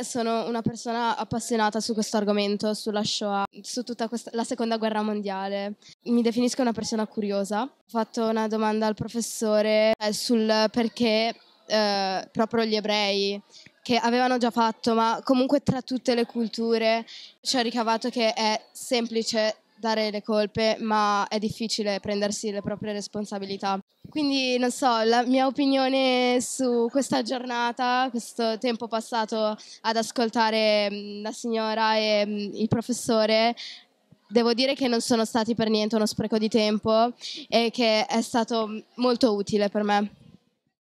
Sono una persona appassionata su questo argomento, sulla Shoah, su tutta questa, la seconda guerra mondiale. Mi definisco una persona curiosa. Ho fatto una domanda al professore eh, sul perché eh, proprio gli ebrei che avevano già fatto, ma comunque tra tutte le culture ci ha ricavato che è semplice dare le colpe, ma è difficile prendersi le proprie responsabilità. Quindi non so, la mia opinione su questa giornata, questo tempo passato ad ascoltare mm, la signora e mm, il professore devo dire che non sono stati per niente uno spreco di tempo e che è stato mm, molto utile per me.